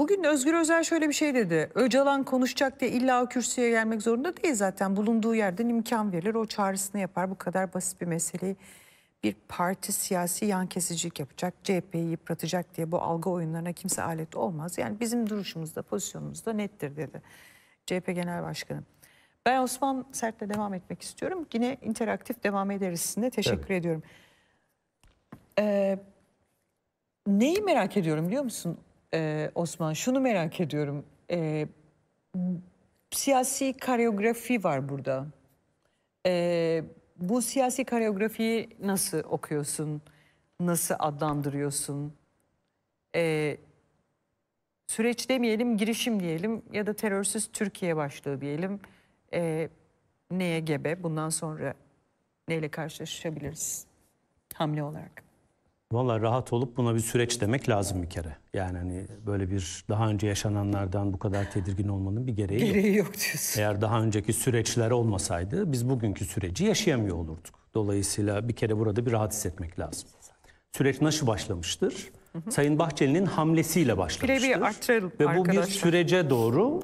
Bugün Özgür Özel şöyle bir şey dedi. Öcalan konuşacak diye illa o kürsüye gelmek zorunda değil zaten. Bulunduğu yerden imkan verilir. O çağrısını yapar. Bu kadar basit bir meseleyi bir parti siyasi yan kesicilik yapacak, CHP'yi yıpratacak diye bu algı oyunlarına kimse alet olmaz. Yani bizim duruşumuzda, pozisyonumuzda nettir dedi CHP Genel Başkanı. Ben Osman Sert'le devam etmek istiyorum. Yine interaktif devam ederiz sizinle. Teşekkür evet. ediyorum. Ee, neyi merak ediyorum biliyor musun? e, Osman. Şunu merak ediyorum. E, siyasi kareografi var burada. E, bu siyasi kareografiyi nasıl okuyorsun? Nasıl adlandırıyorsun? E, süreç demeyelim, girişim diyelim ya da terörsüz Türkiye başlığı diyelim. E, neye gebe? Bundan sonra neyle karşılaşabiliriz hamle olarak? Valla rahat olup buna bir süreç demek lazım bir kere. Yani hani böyle bir daha önce yaşananlardan bu kadar tedirgin olmanın bir gereği, gereği yok. yok diyorsun. Eğer daha önceki süreçler olmasaydı biz bugünkü süreci yaşayamıyor olurduk. Dolayısıyla bir kere burada bir rahat hissetmek lazım. Süreç nasıl başlamıştır? Hı hı. Sayın Bahçeli'nin hamlesiyle başlamıştır. Bir arttıralım Ve bu arkadaşlar. bir sürece doğru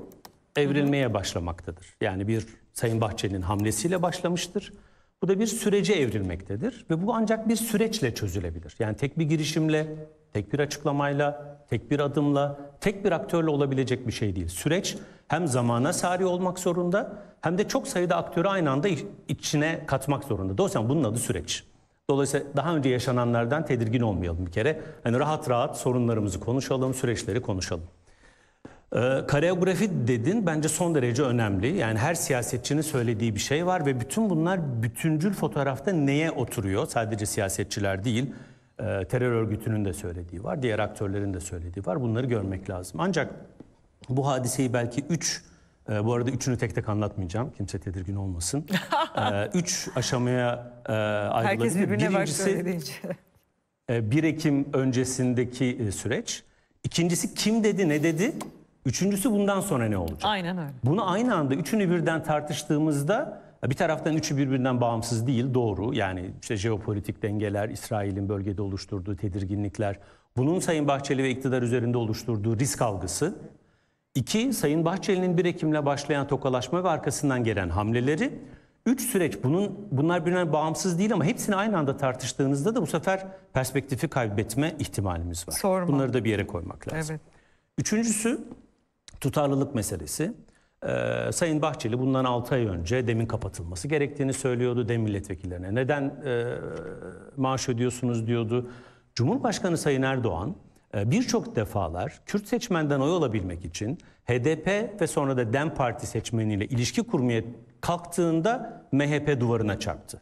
evrilmeye başlamaktadır. Yani bir Sayın Bahçeli'nin hamlesiyle başlamıştır. Bu da bir sürece evrilmektedir ve bu ancak bir süreçle çözülebilir. Yani tek bir girişimle, tek bir açıklamayla, tek bir adımla, tek bir aktörle olabilecek bir şey değil. Süreç hem zamana sari olmak zorunda hem de çok sayıda aktörü aynı anda içine katmak zorunda. Dolayısıyla bunun adı süreç. Dolayısıyla daha önce yaşananlardan tedirgin olmayalım bir kere. Yani rahat rahat sorunlarımızı konuşalım, süreçleri konuşalım. Ee, kareografi dedin bence son derece önemli. Yani her siyasetçinin söylediği bir şey var ve bütün bunlar bütüncül fotoğrafta neye oturuyor? Sadece siyasetçiler değil, e, terör örgütünün de söylediği var, diğer aktörlerin de söylediği var. Bunları görmek lazım. Ancak bu hadiseyi belki üç, e, bu arada üçünü tek tek anlatmayacağım. Kimse tedirgin olmasın. E, üç aşamaya e, ayrılabilir. Herkes birbirine Birincisi, e, 1 Ekim öncesindeki süreç. İkincisi kim dedi, ne dedi? Üçüncüsü bundan sonra ne olacak? Aynen öyle. Bunu aynı anda üçünü birden tartıştığımızda bir taraftan üçü birbirinden bağımsız değil doğru. Yani işte jeopolitik dengeler, İsrail'in bölgede oluşturduğu tedirginlikler, bunun Sayın Bahçeli ve iktidar üzerinde oluşturduğu risk algısı. İki, Sayın Bahçeli'nin 1 Ekim'le başlayan tokalaşma ve arkasından gelen hamleleri. Üç süreç bunun bunlar birbirinden bağımsız değil ama hepsini aynı anda tartıştığınızda da bu sefer perspektifi kaybetme ihtimalimiz var. Sorma. Bunları da bir yere koymak lazım. Evet. Üçüncüsü Tutarlılık meselesi. Ee, Sayın Bahçeli bundan 6 ay önce demin kapatılması gerektiğini söylüyordu dem milletvekillerine. Neden e, maaş ödüyorsunuz diyordu. Cumhurbaşkanı Sayın Erdoğan e, birçok defalar Kürt seçmenden oy alabilmek için HDP ve sonra da DEM Parti seçmeniyle ilişki kurmaya kalktığında MHP duvarına çarptı.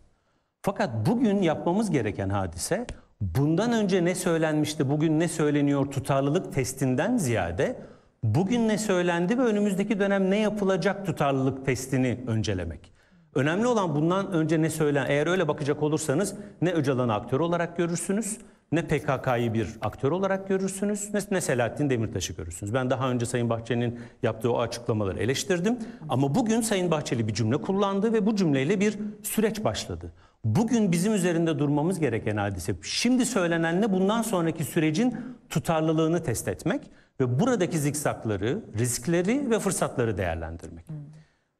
Fakat bugün yapmamız gereken hadise bundan önce ne söylenmişti, bugün ne söyleniyor tutarlılık testinden ziyade bugün ne söylendi ve önümüzdeki dönem ne yapılacak tutarlılık testini öncelemek. Önemli olan bundan önce ne söylen, eğer öyle bakacak olursanız ne Öcalan'ı aktör olarak görürsünüz, ne PKK'yı bir aktör olarak görürsünüz, ne, ne Selahattin Demirtaş'ı görürsünüz. Ben daha önce Sayın Bahçeli'nin yaptığı o açıklamaları eleştirdim. Ama bugün Sayın Bahçeli bir cümle kullandı ve bu cümleyle bir süreç başladı. Bugün bizim üzerinde durmamız gereken hadise, şimdi söylenenle bundan sonraki sürecin tutarlılığını test etmek ve buradaki zikzakları, riskleri ve fırsatları değerlendirmek.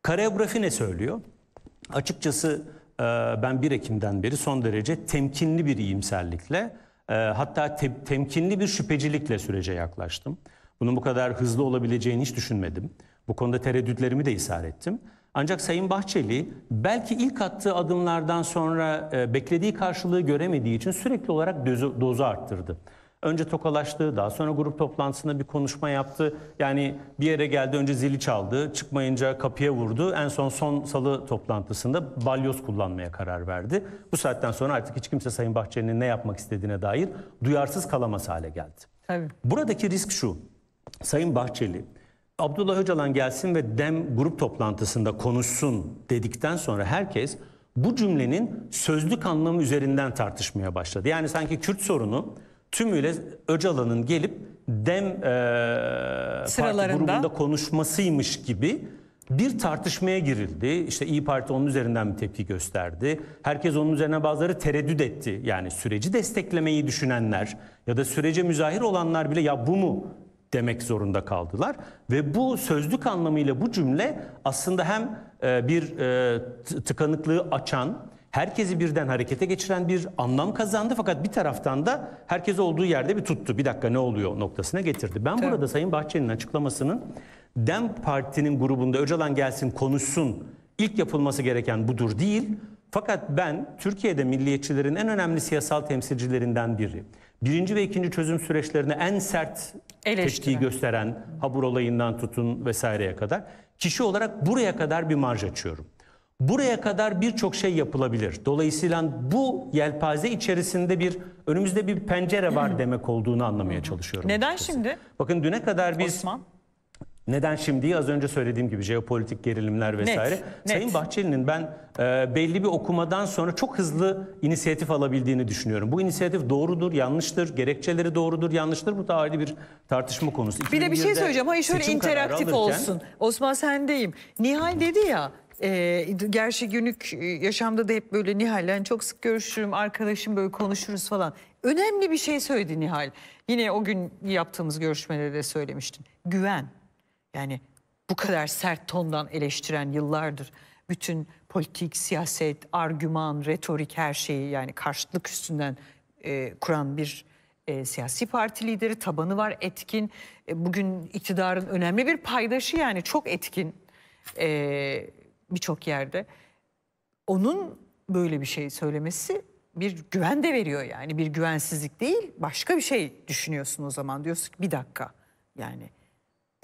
Kareografi ne söylüyor? Açıkçası e, ben 1 Ekim'den beri son derece temkinli bir iyimserlikle e, hatta te temkinli bir şüphecilikle sürece yaklaştım. Bunun bu kadar hızlı olabileceğini hiç düşünmedim. Bu konuda tereddütlerimi de ishar ettim. Ancak Sayın Bahçeli belki ilk attığı adımlardan sonra e, beklediği karşılığı göremediği için sürekli olarak dozu arttırdı. Önce tokalaştı, daha sonra grup toplantısında bir konuşma yaptı. Yani bir yere geldi, önce zili çaldı, çıkmayınca kapıya vurdu. En son son salı toplantısında balyoz kullanmaya karar verdi. Bu saatten sonra artık hiç kimse Sayın Bahçeli'nin ne yapmak istediğine dair duyarsız kalamaz hale geldi. Tabii. Buradaki risk şu, Sayın Bahçeli... Abdullah Öcalan gelsin ve dem grup toplantısında konuşsun dedikten sonra herkes bu cümlenin sözlük anlamı üzerinden tartışmaya başladı. Yani sanki Kürt sorunu tümüyle Öcalan'ın gelip Dem e, Parti grubunda konuşmasıymış gibi bir tartışmaya girildi. İşte İyi Parti onun üzerinden bir tepki gösterdi. Herkes onun üzerine bazıları tereddüt etti. Yani süreci desteklemeyi düşünenler ya da sürece müzahir olanlar bile ya bu mu demek zorunda kaldılar. Ve bu sözlük anlamıyla bu cümle aslında hem bir tıkanıklığı açan herkesi birden harekete geçiren bir anlam kazandı fakat bir taraftan da herkes olduğu yerde bir tuttu. Bir dakika ne oluyor noktasına getirdi. Ben Tabii. burada Sayın Bahçeli'nin açıklamasının Dem Parti'nin grubunda Öcalan gelsin konuşsun ilk yapılması gereken budur değil. Fakat ben Türkiye'de milliyetçilerin en önemli siyasal temsilcilerinden biri. Birinci ve ikinci çözüm süreçlerine en sert tepkiyi gösteren Habur olayından tutun vesaireye kadar kişi olarak buraya kadar bir marj açıyorum. Buraya kadar birçok şey yapılabilir. Dolayısıyla bu yelpaze içerisinde bir önümüzde bir pencere var hmm. demek olduğunu anlamaya çalışıyorum. Neden açıkçası. şimdi? Bakın düne kadar biz Osman. Neden şimdi? Az önce söylediğim gibi jeopolitik gerilimler vesaire. Net, net. Sayın Bahçeli'nin ben e, belli bir okumadan sonra çok hızlı inisiyatif alabildiğini düşünüyorum. Bu inisiyatif doğrudur, yanlıştır, gerekçeleri doğrudur, yanlıştır. Bu da ayrı bir tartışma konusu. Bir de bir şey söyleyeceğim. Hayır şöyle interaktif alırken... olsun. Osman sendeyim. Nihal dedi ya e, gerçi günlük e, yaşamda da hep böyle Nihal'le yani çok sık görüşürüm, arkadaşım böyle konuşuruz falan. Önemli bir şey söyledi Nihal. Yine o gün yaptığımız görüşmede de söylemiştim. Güven. Yani bu kadar sert tondan eleştiren yıllardır bütün politik, siyaset, argüman, retorik her şeyi yani karşılık üstünden e, kuran bir e, siyasi parti lideri tabanı var etkin. E, bugün iktidarın önemli bir paydaşı yani çok etkin. E, birçok yerde. Onun böyle bir şey söylemesi bir güven de veriyor yani bir güvensizlik değil başka bir şey düşünüyorsun o zaman diyorsun ki bir dakika yani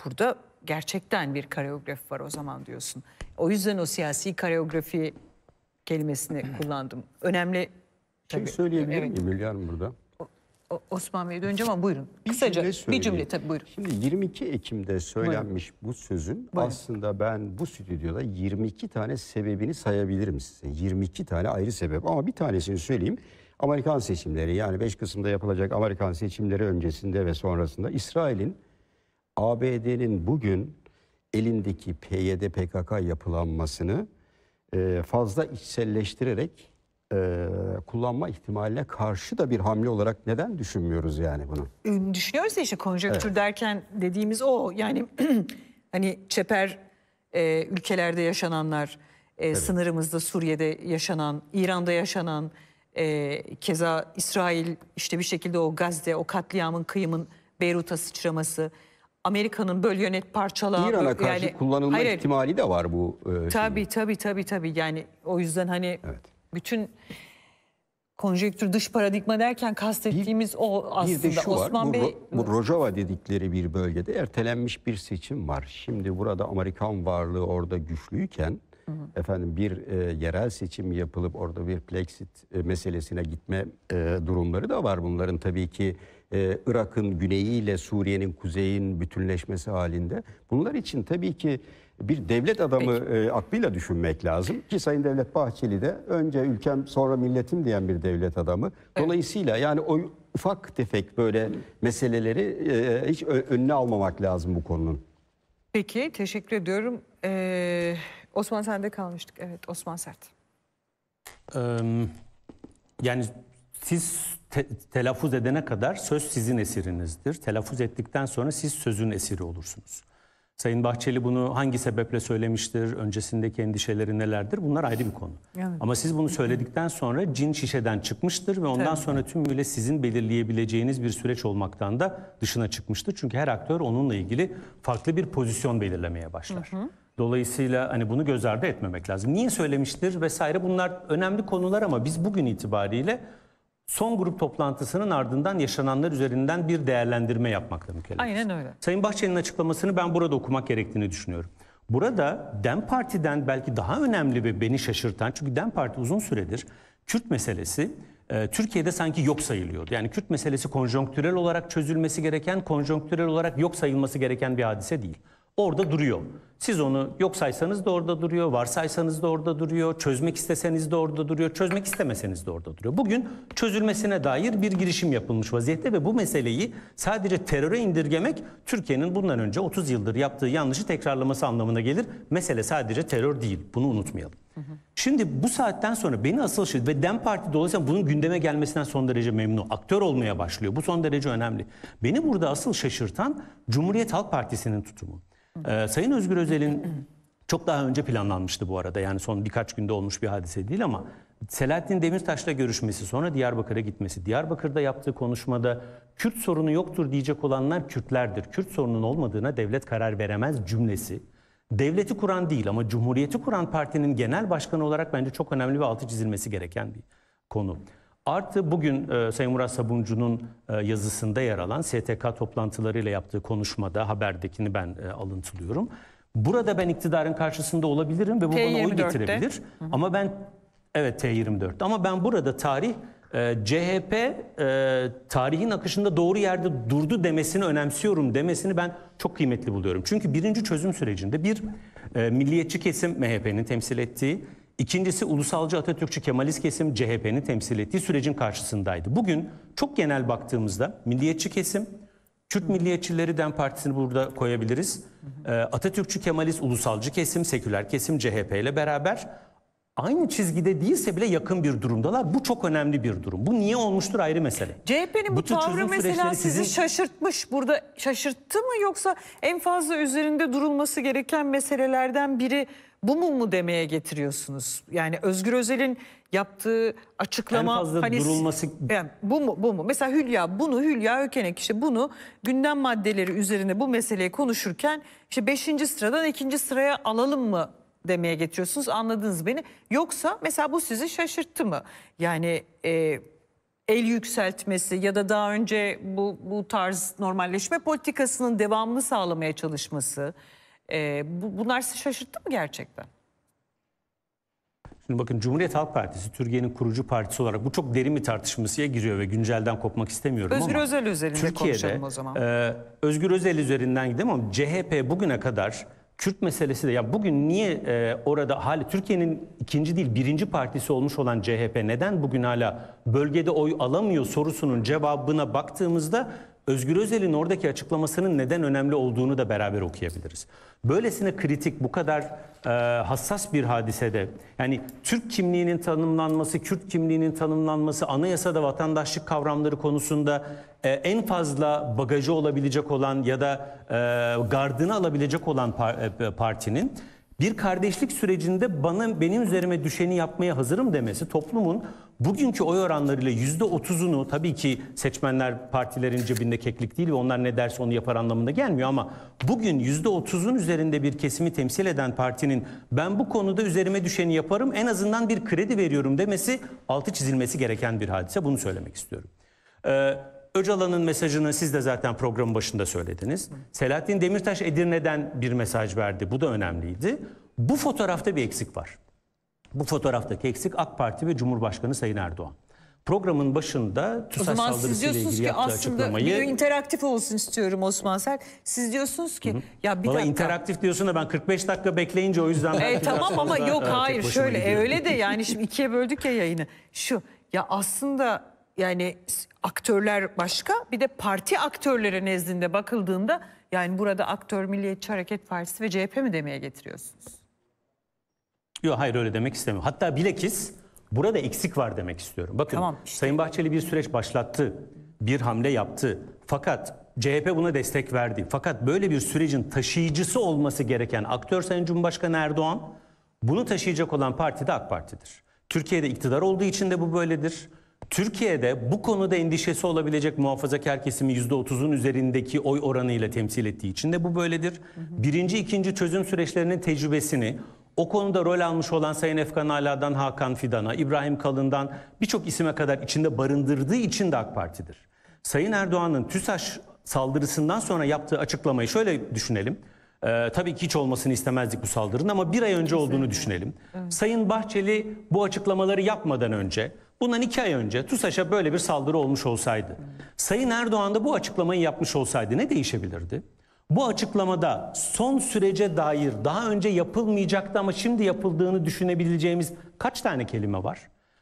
burada gerçekten bir kareografi var o zaman diyorsun. O yüzden o siyasi kareografi kelimesini kullandım. Önemli. Şey tabii. söyleyebilir evet. miyim Hülya burada? Osman döneceğim ama buyurun. Bir Kısaca cümle bir cümle tabii buyurun. Şimdi 22 Ekim'de söylenmiş buyurun. bu sözün buyurun. aslında ben bu stüdyoda 22 tane sebebini sayabilirim size. 22 tane ayrı sebep ama bir tanesini söyleyeyim. Amerikan seçimleri yani 5 kısımda yapılacak Amerikan seçimleri öncesinde ve sonrasında İsrail'in ABD'nin bugün elindeki PYD PKK yapılanmasını e, fazla içselleştirerek e, kullanma ihtimaline karşı da bir hamle olarak neden düşünmüyoruz yani bunu? Düşünüyoruz ya işte konjonktür evet. derken dediğimiz o yani hani çeper e, ülkelerde yaşananlar, e, sınırımızda Suriye'de yaşanan, İran'da yaşanan, e, keza İsrail işte bir şekilde o Gazze, o katliamın, kıyımın Beyrut'a sıçraması, Amerika'nın böl yönet parçala. İran'a karşı yani, kullanılma hayır, ihtimali de var bu. E, tabii şimdi. tabii tabii tabii yani o yüzden hani... Evet bütün konjektür dış paradigma derken kastettiğimiz bir, o aslında. Bir de şu Osman var, Bey... bu, Rojava dedikleri bir bölgede ertelenmiş bir seçim var. Şimdi burada Amerikan varlığı orada güçlüyken efendim bir e, yerel seçim yapılıp orada bir Brexit e, meselesine gitme e, durumları da var. Bunların tabii ki e, Irak'ın güneyiyle Suriye'nin kuzeyin bütünleşmesi halinde. Bunlar için tabii ki bir devlet adamı e, aklıyla düşünmek lazım ki Sayın Devlet Bahçeli de önce ülkem sonra milletim diyen bir devlet adamı. Dolayısıyla yani o ufak tefek böyle meseleleri e, e, hiç ö- önüne almamak lazım bu konunun. Peki teşekkür ediyorum. Ee, Osman sende kalmıştık. Evet Osman Sert. Eee, yani siz te- telaffuz edene kadar söz sizin esirinizdir. Telaffuz ettikten sonra siz sözün esiri olursunuz. Sayın Bahçeli bunu hangi sebeple söylemiştir, öncesindeki endişeleri nelerdir bunlar ayrı bir konu. Evet. Ama siz bunu söyledikten sonra cin şişeden çıkmıştır ve ondan Tabii. sonra tümüyle sizin belirleyebileceğiniz bir süreç olmaktan da dışına çıkmıştır. Çünkü her aktör onunla ilgili farklı bir pozisyon belirlemeye başlar. Hı hı. Dolayısıyla hani bunu göz ardı etmemek lazım. Niye söylemiştir vesaire bunlar önemli konular ama biz bugün itibariyle son grup toplantısının ardından yaşananlar üzerinden bir değerlendirme yapmakla mükellef. Aynen öyle. Sayın Bahçeli'nin açıklamasını ben burada okumak gerektiğini düşünüyorum. Burada DEM Parti'den belki daha önemli ve beni şaşırtan çünkü DEM Parti uzun süredir Kürt meselesi e, Türkiye'de sanki yok sayılıyordu. Yani Kürt meselesi konjonktürel olarak çözülmesi gereken, konjonktürel olarak yok sayılması gereken bir hadise değil orada duruyor. Siz onu yok saysanız da orada duruyor, varsaysanız da orada duruyor, çözmek isteseniz de orada duruyor, çözmek istemeseniz de orada duruyor. Bugün çözülmesine dair bir girişim yapılmış vaziyette ve bu meseleyi sadece teröre indirgemek Türkiye'nin bundan önce 30 yıldır yaptığı yanlışı tekrarlaması anlamına gelir. Mesele sadece terör değil, bunu unutmayalım. Hı hı. Şimdi bu saatten sonra beni asıl şey ve DEM Parti dolayısıyla bunun gündeme gelmesinden son derece memnun. Aktör olmaya başlıyor. Bu son derece önemli. Beni burada asıl şaşırtan Cumhuriyet Halk Partisi'nin tutumu. Ee, Sayın Özgür Özel'in çok daha önce planlanmıştı bu arada. Yani son birkaç günde olmuş bir hadise değil ama Selahattin Demirtaş'la görüşmesi, sonra Diyarbakır'a gitmesi, Diyarbakır'da yaptığı konuşmada Kürt sorunu yoktur diyecek olanlar Kürtlerdir. Kürt sorunun olmadığına devlet karar veremez cümlesi. Devleti kuran değil ama Cumhuriyeti kuran partinin genel başkanı olarak bence çok önemli ve altı çizilmesi gereken bir konu. Artı bugün e, Sayın Murat Sabuncu'nun e, yazısında yer alan STK toplantılarıyla yaptığı konuşmada haberdekini ben e, alıntılıyorum. Burada ben iktidarın karşısında olabilirim ve bu T24'te. bana oy getirebilir. Ama ben evet t 24 ama ben burada tarih e, CHP tarihin akışında doğru yerde durdu demesini önemsiyorum demesini ben çok kıymetli buluyorum. Çünkü birinci çözüm sürecinde bir milliyetçi kesim MHP'nin temsil ettiği İkincisi ulusalcı Atatürkçü Kemalist kesim CHP'nin temsil ettiği sürecin karşısındaydı. Bugün çok genel baktığımızda milliyetçi kesim, Kürt Milliyetçileri DEM Partisi'ni burada koyabiliriz. Ee, Atatürkçü Kemalist ulusalcı kesim, seküler kesim CHP ile beraber aynı çizgide değilse bile yakın bir durumdalar. Bu çok önemli bir durum. Bu niye olmuştur ayrı mesele. CHP'nin bu tavrı mesela sizi sizin... şaşırtmış. Burada şaşırttı mı yoksa en fazla üzerinde durulması gereken meselelerden biri bu mu mu demeye getiriyorsunuz? Yani Özgür Özel'in yaptığı açıklama en fazla hani durulması yani bu mu bu mu? Mesela Hülya bunu Hülya Ökenek işte bunu gündem maddeleri üzerine bu meseleyi konuşurken işte beşinci sıradan ikinci sıraya alalım mı demeye getiriyorsunuz anladınız beni. Yoksa mesela bu sizi şaşırttı mı? Yani e, el yükseltmesi ya da daha önce bu, bu tarz normalleşme politikasının devamını sağlamaya çalışması e, bu, bunlar sizi şaşırttı mı gerçekten? Şimdi bakın Cumhuriyet Halk Partisi Türkiye'nin kurucu partisi olarak bu çok derin bir tartışmaya giriyor ve güncelden kopmak istemiyorum Özgür ama. Özel üzerinden. Türkiye'de, konuşalım o zaman. E, Özgür Özel üzerinden gidelim ama CHP bugüne kadar Kürt meselesi de ya bugün niye e, orada hali Türkiye'nin ikinci değil birinci partisi olmuş olan CHP neden bugün hala bölgede oy alamıyor sorusunun cevabına baktığımızda Özgür Özel'in oradaki açıklamasının neden önemli olduğunu da beraber okuyabiliriz. Böylesine kritik, bu kadar e, hassas bir hadisede yani Türk kimliğinin tanımlanması, Kürt kimliğinin tanımlanması, anayasada vatandaşlık kavramları konusunda e, en fazla bagajı olabilecek olan ya da e, gardını alabilecek olan par e, partinin bir kardeşlik sürecinde bana benim üzerime düşeni yapmaya hazırım demesi toplumun Bugünkü oy oranlarıyla yüzde otuzunu tabii ki seçmenler partilerin cebinde keklik değil ve onlar ne derse onu yapar anlamında gelmiyor ama bugün yüzde otuzun üzerinde bir kesimi temsil eden partinin ben bu konuda üzerime düşeni yaparım en azından bir kredi veriyorum demesi altı çizilmesi gereken bir hadise bunu söylemek istiyorum. Ee, Öcalan'ın mesajını siz de zaten programın başında söylediniz. Selahattin Demirtaş Edirne'den bir mesaj verdi. Bu da önemliydi. Bu fotoğrafta bir eksik var. Bu fotoğraftaki eksik AK Parti ve Cumhurbaşkanı Sayın Erdoğan. Programın başında TUSAŞ saldırısıyla ilgili yaptığı aslında açıklamayı... O zaman interaktif olsun istiyorum Osman Ser. Siz diyorsunuz ki... Hı -hı. ya bir Valla dakika... interaktif diyorsun da ben 45 dakika bekleyince o yüzden... e, tamam ama yok hayır şöyle e, öyle de yani şimdi ikiye böldük ya yayını. Şu ya aslında yani aktörler başka bir de parti aktörleri nezdinde bakıldığında yani burada aktör Milliyetçi Hareket Partisi ve CHP mi demeye getiriyorsunuz? Yok hayır öyle demek istemiyorum. Hatta bilekiz burada eksik var demek istiyorum. Bakın tamam, işte. Sayın Bahçeli bir süreç başlattı. Bir hamle yaptı. Fakat CHP buna destek verdi. Fakat böyle bir sürecin taşıyıcısı olması gereken aktör Sayın Cumhurbaşkanı Erdoğan bunu taşıyacak olan parti de AK Parti'dir. Türkiye'de iktidar olduğu için de bu böyledir. Türkiye'de bu konuda endişesi olabilecek muhafazakar kesimi %30'un üzerindeki oy oranıyla temsil ettiği için de bu böyledir. Birinci, ikinci çözüm süreçlerinin tecrübesini o konuda rol almış olan Sayın Efkan Ala'dan Hakan Fidan'a, İbrahim Kalın'dan birçok isime kadar içinde barındırdığı için de AK Parti'dir. Sayın Erdoğan'ın TÜSAŞ saldırısından sonra yaptığı açıklamayı şöyle düşünelim. Ee, tabii ki hiç olmasını istemezdik bu saldırının ama bir ay önce olduğunu düşünelim. Evet. Sayın Bahçeli bu açıklamaları yapmadan önce, bundan iki ay önce TUSAŞ'a böyle bir saldırı olmuş olsaydı, evet. Sayın Erdoğan da bu açıklamayı yapmış olsaydı ne değişebilirdi? Bu açıklamada son sürece dair daha önce yapılmayacaktı ama şimdi yapıldığını düşünebileceğimiz kaç tane kelime var?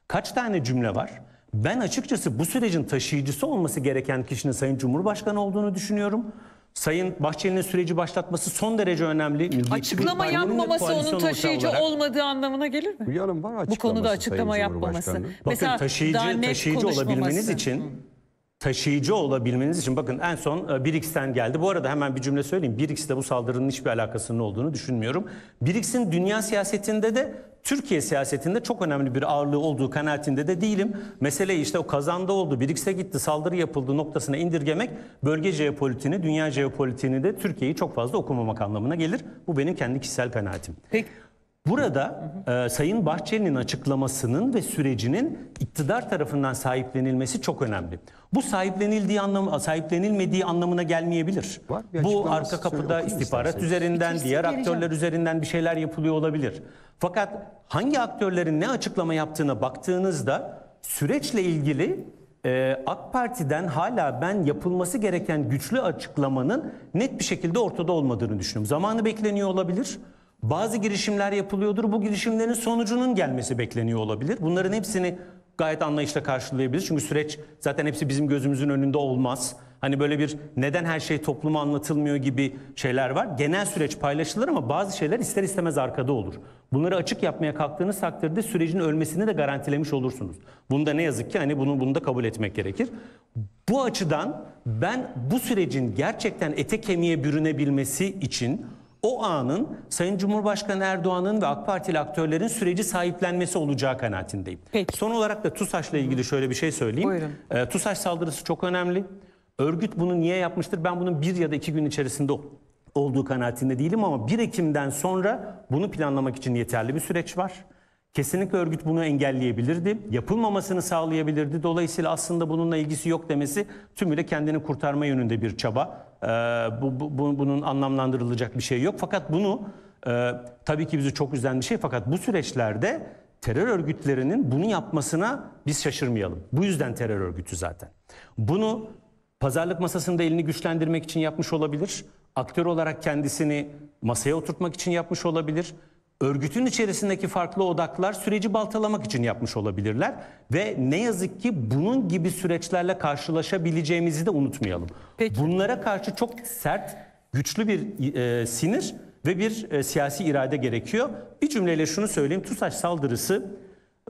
Kaç tane cümle var? Ben açıkçası bu sürecin taşıyıcısı olması gereken kişinin Sayın Cumhurbaşkanı olduğunu düşünüyorum. Sayın Bahçeli'nin süreci başlatması son derece önemli. Açıklama yapmaması onun taşıyıcı olarak. olmadığı anlamına gelir mi? Hülya'nın var açıklaması. Bu konuda açıklama Sayın yapmaması. Bakın taşıyıcı, taşıyıcı olabilmeniz için taşıyıcı olabilmeniz için bakın en son e, BRICS'ten geldi. Bu arada hemen bir cümle söyleyeyim. BRICS'le bu saldırının hiçbir alakasının olduğunu düşünmüyorum. BRICS'in dünya siyasetinde de Türkiye siyasetinde çok önemli bir ağırlığı olduğu kanaatinde de değilim. Meseleyi işte o kazanda oldu, BRICS'e gitti, saldırı yapıldı noktasına indirgemek bölge jeopolitiğini, dünya jeopolitiğini de Türkiye'yi çok fazla okumamak anlamına gelir. Bu benim kendi kişisel kanaatim. Peki. Burada e, Sayın Bahçeli'nin açıklamasının ve sürecinin iktidar tarafından sahiplenilmesi çok önemli. Bu sahiplenildiği anlam sahiplenilmediği anlamına gelmeyebilir. Var, Bu arka kapıda istihbarat istersen. üzerinden, Hiç diğer vereceğim. aktörler üzerinden bir şeyler yapılıyor olabilir. Fakat hangi aktörlerin ne açıklama yaptığına baktığınızda süreçle ilgili e, AK Parti'den hala ben yapılması gereken güçlü açıklamanın net bir şekilde ortada olmadığını düşünüyorum. Zamanı bekleniyor olabilir. Bazı girişimler yapılıyordur. Bu girişimlerin sonucunun gelmesi bekleniyor olabilir. Bunların hepsini gayet anlayışla karşılayabiliriz. Çünkü süreç zaten hepsi bizim gözümüzün önünde olmaz. Hani böyle bir neden her şey topluma anlatılmıyor gibi şeyler var. Genel süreç paylaşılır ama bazı şeyler ister istemez arkada olur. Bunları açık yapmaya kalktığınız takdirde sürecin ölmesini de garantilemiş olursunuz. Bunda ne yazık ki hani bunu, bunu da kabul etmek gerekir. Bu açıdan ben bu sürecin gerçekten ete kemiğe bürünebilmesi için o anın Sayın Cumhurbaşkanı Erdoğan'ın ve AK Partili aktörlerin süreci sahiplenmesi olacağı kanaatindeyim. Peki. Son olarak da TUSAŞ'la ilgili şöyle bir şey söyleyeyim. Buyurun. E, TUSAŞ saldırısı çok önemli. Örgüt bunu niye yapmıştır? Ben bunun bir ya da iki gün içerisinde olduğu kanaatinde değilim ama 1 Ekim'den sonra bunu planlamak için yeterli bir süreç var. Kesinlikle örgüt bunu engelleyebilirdi, yapılmamasını sağlayabilirdi. Dolayısıyla aslında bununla ilgisi yok demesi tümüyle kendini kurtarma yönünde bir çaba. Ee, bu, bu, bunun anlamlandırılacak bir şey yok. Fakat bunu e, tabii ki bizi çok üzen bir şey. Fakat bu süreçlerde terör örgütlerinin bunu yapmasına biz şaşırmayalım. Bu yüzden terör örgütü zaten. Bunu pazarlık masasında elini güçlendirmek için yapmış olabilir. Aktör olarak kendisini masaya oturtmak için yapmış olabilir örgütün içerisindeki farklı odaklar süreci baltalamak için yapmış olabilirler ve ne yazık ki bunun gibi süreçlerle karşılaşabileceğimizi de unutmayalım. Peki. Bunlara karşı çok sert, güçlü bir e, sinir ve bir e, siyasi irade gerekiyor. Bir cümleyle şunu söyleyeyim. TUSAŞ saldırısı,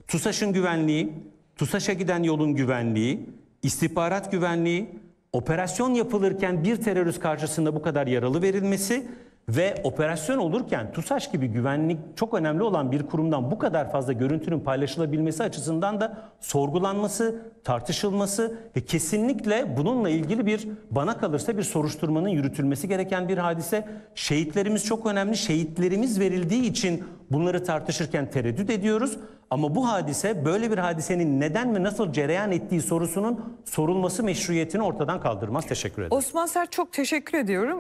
TUSAŞ'ın güvenliği, TUSAŞ'a giden yolun güvenliği, istihbarat güvenliği, operasyon yapılırken bir terörist karşısında bu kadar yaralı verilmesi ve operasyon olurken TUSAŞ gibi güvenlik çok önemli olan bir kurumdan bu kadar fazla görüntünün paylaşılabilmesi açısından da sorgulanması, tartışılması ve kesinlikle bununla ilgili bir bana kalırsa bir soruşturmanın yürütülmesi gereken bir hadise. Şehitlerimiz çok önemli. Şehitlerimiz verildiği için bunları tartışırken tereddüt ediyoruz. Ama bu hadise böyle bir hadisenin neden ve nasıl cereyan ettiği sorusunun sorulması meşruiyetini ortadan kaldırmaz. Teşekkür ederim. Osman Sert çok teşekkür ediyorum.